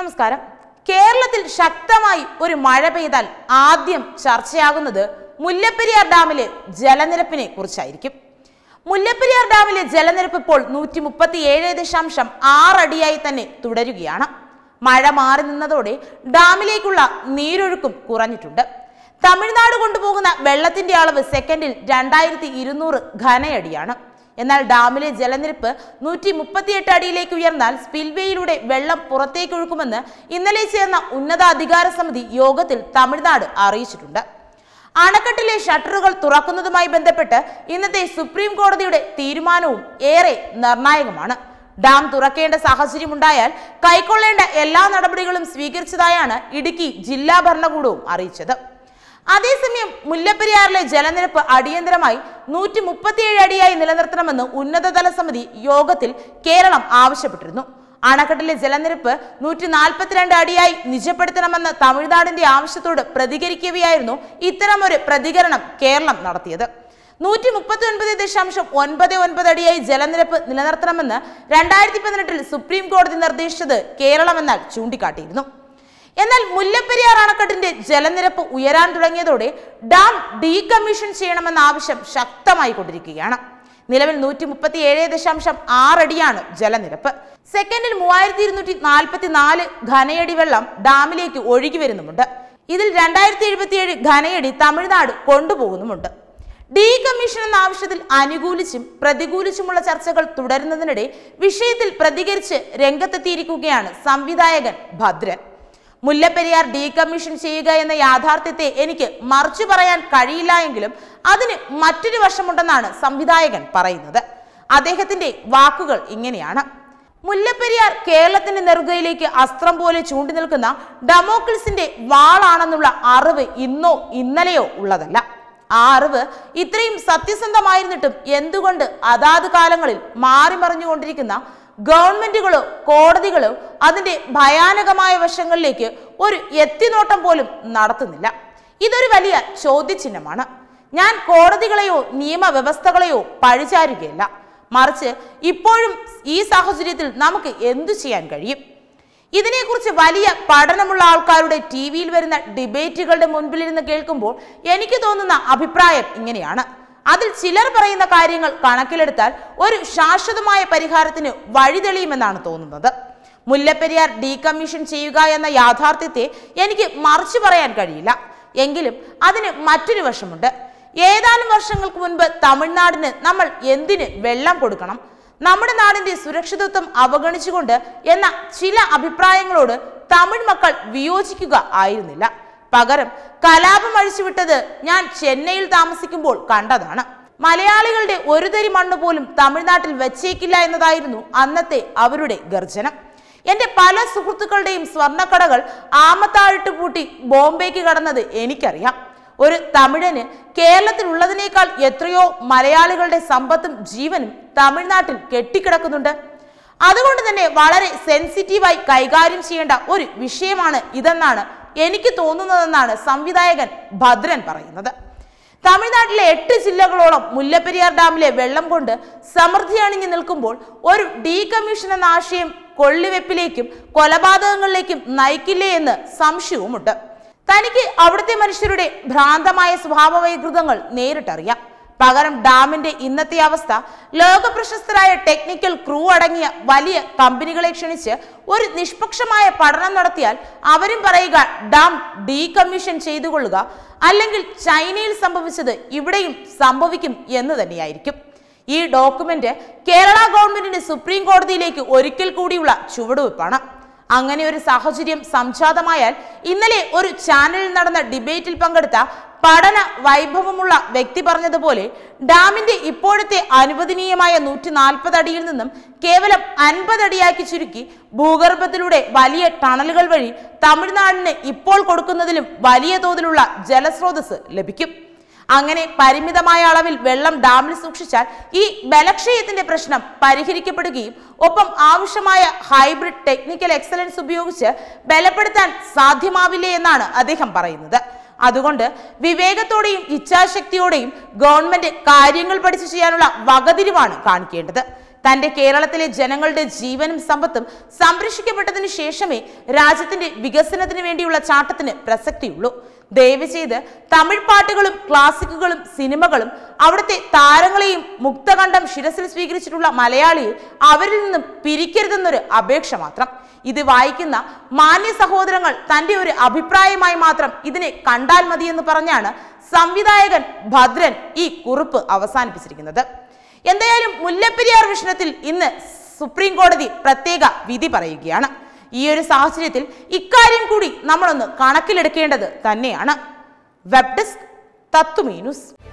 നമസ്കാരം കേരളത്തിൽ ശക്തമായി ഒരു മഴ പെയ്താൽ ആദ്യം ചർച്ചയാകുന്നത് മുല്ലപ്പെരിയാർ ഡാമിലെ ജലനിരപ്പിനെ കുറിച്ചായിരിക്കും മുല്ലപ്പെരിയാർ ഡാമിലെ ജലനിരപ്പ് ഇപ്പോൾ നൂറ്റി മുപ്പത്തി ഏഴ് ദശാംശം ആറടിയായി തന്നെ തുടരുകയാണ് മഴ മാറി നിന്നതോടെ ഡാമിലേക്കുള്ള നീരൊഴുക്കും കുറഞ്ഞിട്ടുണ്ട് തമിഴ്നാട് കൊണ്ടുപോകുന്ന വെള്ളത്തിന്റെ അളവ് സെക്കൻഡിൽ രണ്ടായിരത്തി ഇരുന്നൂറ് ഘനയടിയാണ് എന്നാൽ ഡാമിലെ ജലനിരപ്പ് നൂറ്റി മുപ്പത്തിയെട്ട് അടിയിലേക്ക് ഉയർന്നാൽ സ്പിൽവേയിലൂടെ വെള്ളം പുറത്തേക്ക് ഒഴുക്കുമെന്ന് ഇന്നലെ ചേർന്ന ഉന്നതാധികാര സമിതി യോഗത്തിൽ തമിഴ്നാട് അറിയിച്ചിട്ടുണ്ട് അണക്കെട്ടിലെ ഷട്ടറുകൾ തുറക്കുന്നതുമായി ബന്ധപ്പെട്ട് ഇന്നത്തെ സുപ്രീം കോടതിയുടെ തീരുമാനവും ഏറെ നിർണായകമാണ് ഡാം തുറക്കേണ്ട സാഹചര്യമുണ്ടായാൽ കൈക്കൊള്ളേണ്ട എല്ലാ നടപടികളും സ്വീകരിച്ചതായാണ് ഇടുക്കി ജില്ലാ ഭരണകൂടവും അറിയിച്ചത് അതേസമയം മുല്ലപ്പെരിയാറിലെ ജലനിരപ്പ് അടിയന്തരമായി നൂറ്റി മുപ്പത്തിയേഴ് അടിയായി നിലനിർത്തണമെന്ന് ഉന്നതതല സമിതി യോഗത്തിൽ കേരളം ആവശ്യപ്പെട്ടിരുന്നു അണക്കെട്ടിലെ ജലനിരപ്പ് നൂറ്റി നാൽപ്പത്തിരണ്ട് അടിയായി നിജപ്പെടുത്തണമെന്ന തമിഴ്നാടിന്റെ ആവശ്യത്തോട് പ്രതികരിക്കുകയായിരുന്നു ഇത്തരമൊരു പ്രതികരണം കേരളം നടത്തിയത് നൂറ്റി മുപ്പത്തി ഒൻപത് ദശാംശം ഒൻപത് ഒൻപത് അടിയായി ജലനിരപ്പ് നിലനിർത്തണമെന്ന് രണ്ടായിരത്തി പതിനെട്ടിൽ സുപ്രീം കോടതി നിർദ്ദേശിച്ചത് കേരളമെന്നാൽ ചൂണ്ടിക്കാട്ടിയിരുന്നു എന്നാൽ മുല്ലപ്പെരിയാർ അണക്കെട്ടിന്റെ ജലനിരപ്പ് ഉയരാൻ തുടങ്ങിയതോടെ ഡാം ഡീകമ്മീഷൻ ചെയ്യണമെന്ന ആവശ്യം ശക്തമായി കൊണ്ടിരിക്കുകയാണ് നിലവിൽ നൂറ്റി മുപ്പത്തി ഏഴ് ദശാംശം ആറടിയാണ് ജലനിരപ്പ് സെക്കൻഡിൽ മൂവായിരത്തി ഇരുന്നൂറ്റി നാൽപ്പത്തി നാല് ഘനയടി വെള്ളം ഡാമിലേക്ക് ഒഴുകി വരുന്നുമുണ്ട് ഇതിൽ രണ്ടായിരത്തി എഴുപത്തിയേഴ് ഘനയടി തമിഴ്നാട് കൊണ്ടുപോകുന്നുമുണ്ട് കമ്മീഷൻ എന്ന ആവശ്യത്തിൽ അനുകൂലിച്ചും പ്രതികൂലിച്ചുമുള്ള ചർച്ചകൾ തുടരുന്നതിനിടെ വിഷയത്തിൽ പ്രതികരിച്ച് രംഗത്തെത്തിയിരിക്കുകയാണ് സംവിധായകൻ ഭദ്രൻ മുല്ലപ്പെരിയാർ ഡീകമ്മീഷൻ ചെയ്യുക എന്ന യാഥാർത്ഥ്യത്തെ എനിക്ക് മറിച്ചു പറയാൻ കഴിയില്ല എങ്കിലും അതിന് മറ്റൊരു വശമുണ്ടെന്നാണ് സംവിധായകൻ പറയുന്നത് അദ്ദേഹത്തിന്റെ വാക്കുകൾ ഇങ്ങനെയാണ് മുല്ലപ്പെരിയാർ കേരളത്തിന്റെ നെറുകയിലേക്ക് അസ്ത്രം പോലെ ചൂണ്ടി നിൽക്കുന്ന ഡെമോക്രസിന്റെ വാളാണെന്നുള്ള അറിവ് ഇന്നോ ഇന്നലെയോ ഉള്ളതല്ല ആ അറിവ് ഇത്രയും സത്യസന്ധമായിരുന്നിട്ടും എന്തുകൊണ്ട് അതാത് കാലങ്ങളിൽ മാറിമറിഞ്ഞുകൊണ്ടിരിക്കുന്ന ഗവൺമെന്റുകളോ കോടതികളോ അതിന്റെ ഭയാനകമായ വശങ്ങളിലേക്ക് ഒരു എത്തിനോട്ടം പോലും നടത്തുന്നില്ല ഇതൊരു വലിയ ചോദ്യചിഹ്നമാണ് ഞാൻ കോടതികളെയോ നിയമവ്യവസ്ഥകളെയോ പഴിചാരുകയല്ല മറിച്ച് ഇപ്പോഴും ഈ സാഹചര്യത്തിൽ നമുക്ക് എന്തു ചെയ്യാൻ കഴിയും ഇതിനെക്കുറിച്ച് വലിയ പഠനമുള്ള ആൾക്കാരുടെ ടി വിയിൽ വരുന്ന ഡിബേറ്റുകളുടെ മുൻപിലിരുന്ന് കേൾക്കുമ്പോൾ എനിക്ക് തോന്നുന്ന അഭിപ്രായം ഇങ്ങനെയാണ് അതിൽ ചിലർ പറയുന്ന കാര്യങ്ങൾ കണക്കിലെടുത്താൽ ഒരു ശാശ്വതമായ പരിഹാരത്തിന് വഴിതെളിയുമെന്നാണ് തോന്നുന്നത് മുല്ലപ്പെരിയാർ ഡീകമ്മീഷൻ ചെയ്യുക എന്ന യാഥാർത്ഥ്യത്തെ എനിക്ക് മറിച്ചു പറയാൻ കഴിയില്ല എങ്കിലും അതിന് മറ്റൊരു വശമുണ്ട് ഏതാനും വർഷങ്ങൾക്ക് മുൻപ് തമിഴ്നാടിന് നമ്മൾ എന്തിന് വെള്ളം കൊടുക്കണം നമ്മുടെ നാടിന്റെ സുരക്ഷിതത്വം അവഗണിച്ചുകൊണ്ട് എന്ന ചില അഭിപ്രായങ്ങളോട് തമിഴ് മക്കൾ വിയോജിക്കുക ആയിരുന്നില്ല പകരം കലാപം അഴിച്ചുവിട്ടത് ഞാൻ ചെന്നൈയിൽ താമസിക്കുമ്പോൾ കണ്ടതാണ് മലയാളികളുടെ ഒരു തരി മണ്ണ് പോലും തമിഴ്നാട്ടിൽ വെച്ചേക്കില്ല എന്നതായിരുന്നു അന്നത്തെ അവരുടെ ഗർജനം എൻ്റെ പല സുഹൃത്തുക്കളുടെയും സ്വർണ്ണക്കടകൾ ആമത്താഴിട്ട് പൂട്ടി ബോംബെക്ക് കടന്നത് എനിക്കറിയാം ഒരു തമിഴന് കേരളത്തിലുള്ളതിനേക്കാൾ എത്രയോ മലയാളികളുടെ സമ്പത്തും ജീവനും തമിഴ്നാട്ടിൽ കെട്ടിക്കിടക്കുന്നുണ്ട് അതുകൊണ്ട് തന്നെ വളരെ സെൻസിറ്റീവായി കൈകാര്യം ചെയ്യേണ്ട ഒരു വിഷയമാണ് ഇതെന്നാണ് എനിക്ക് തോന്നുന്നതെന്നാണ് സംവിധായകൻ ഭദ്രൻ പറയുന്നത് തമിഴ്നാട്ടിലെ എട്ട് ജില്ലകളോളം മുല്ലപ്പെരിയാർ ഡാമിലെ വെള്ളം കൊണ്ട് സമൃദ്ധി അണിഞ്ഞു നിൽക്കുമ്പോൾ ഒരു ഡീകമ്മീഷൻ എന്ന ആശയം കൊള്ളിവെപ്പിലേക്കും കൊലപാതകങ്ങളിലേക്കും നയിക്കില്ലേ എന്ന് സംശയവുമുണ്ട് തനിക്ക് അവിടുത്തെ മനുഷ്യരുടെ ഭ്രാന്തമായ സ്വഭാവവൈകൃതങ്ങൾ നേരിട്ടറിയാം പകരം ഡാമിന്റെ ഇന്നത്തെ അവസ്ഥ ലോക പ്രശസ്തരായ ടെക്നിക്കൽ ക്രൂ അടങ്ങിയ വലിയ കമ്പനികളെ ക്ഷണിച്ച് ഒരു നിഷ്പക്ഷമായ പഠനം നടത്തിയാൽ അവരും പറയുക ഡാം ഡീകമ്മീഷൻ ചെയ്തുകൊള്ളുക അല്ലെങ്കിൽ ചൈനയിൽ സംഭവിച്ചത് ഇവിടെയും സംഭവിക്കും എന്ന് തന്നെയായിരിക്കും ഈ ഡോക്യുമെന്റ് കേരള ഗവൺമെന്റിന്റെ സുപ്രീം കോടതിയിലേക്ക് ഒരിക്കൽ കൂടിയുള്ള ചുവടുവെപ്പാണ് അങ്ങനെ ഒരു സാഹചര്യം സംജാതമായാൽ ഇന്നലെ ഒരു ചാനലിൽ നടന്ന ഡിബേറ്റിൽ പങ്കെടുത്ത പഠന വൈഭവമുള്ള വ്യക്തി പറഞ്ഞതുപോലെ ഡാമിന്റെ ഇപ്പോഴത്തെ അനുവദനീയമായ നൂറ്റി നാൽപ്പത് അടിയിൽ നിന്നും കേവലം അൻപത് അടിയാക്കി ചുരുക്കി ഭൂഗർഭത്തിലൂടെ വലിയ ടണലുകൾ വഴി തമിഴ്നാടിന് ഇപ്പോൾ കൊടുക്കുന്നതിലും വലിയ തോതിലുള്ള ജലസ്രോതസ് ലഭിക്കും അങ്ങനെ പരിമിതമായ അളവിൽ വെള്ളം ഡാമിൽ സൂക്ഷിച്ചാൽ ഈ ബലക്ഷയത്തിന്റെ പ്രശ്നം പരിഹരിക്കപ്പെടുകയും ഒപ്പം ആവശ്യമായ ഹൈബ്രിഡ് ടെക്നിക്കൽ എക്സലൻസ് ഉപയോഗിച്ച് ബലപ്പെടുത്താൻ സാധ്യമാവില്ലേ എന്നാണ് അദ്ദേഹം പറയുന്നത് അതുകൊണ്ട് വിവേകത്തോടെയും ഇച്ഛാശക്തിയോടെയും ഗവൺമെന്റ് കാര്യങ്ങൾ പഠിച്ചു ചെയ്യാനുള്ള വകതിരിവാണ് കാണിക്കേണ്ടത് തന്റെ കേരളത്തിലെ ജനങ്ങളുടെ ജീവനും സമ്പത്തും സംരക്ഷിക്കപ്പെട്ടതിന് ശേഷമേ രാജ്യത്തിന്റെ വികസനത്തിന് വേണ്ടിയുള്ള ചാട്ടത്തിന് പ്രസക്തിയുള്ളൂ ദയവ് ചെയ്ത് തമിഴ് പാട്ടുകളും ക്ലാസിക്കുകളും സിനിമകളും അവിടുത്തെ താരങ്ങളെയും മുക്തകണ്ഠം ശിരസിൽ സ്വീകരിച്ചിട്ടുള്ള മലയാളിയെ അവരിൽ നിന്നും പിരിക്കരുതെന്നൊരു അപേക്ഷ മാത്രം ഇത് വായിക്കുന്ന മാന്യ സഹോദരങ്ങൾ തന്റെ ഒരു അഭിപ്രായമായി മാത്രം ഇതിനെ കണ്ടാൽ മതി എന്ന് പറഞ്ഞാണ് സംവിധായകൻ ഭദ്രൻ ഈ കുറിപ്പ് അവസാനിപ്പിച്ചിരിക്കുന്നത് എന്തായാലും മുല്ലപ്പെരിയാർ വിഷയത്തിൽ ഇന്ന് സുപ്രീം കോടതി പ്രത്യേക വിധി പറയുകയാണ് ഈ ഒരു സാഹചര്യത്തിൽ ഇക്കാര്യം കൂടി നമ്മളൊന്ന് കണക്കിലെടുക്കേണ്ടത് തന്നെയാണ് വെബ് ഡെസ്ക് തത്തുമീനുസ്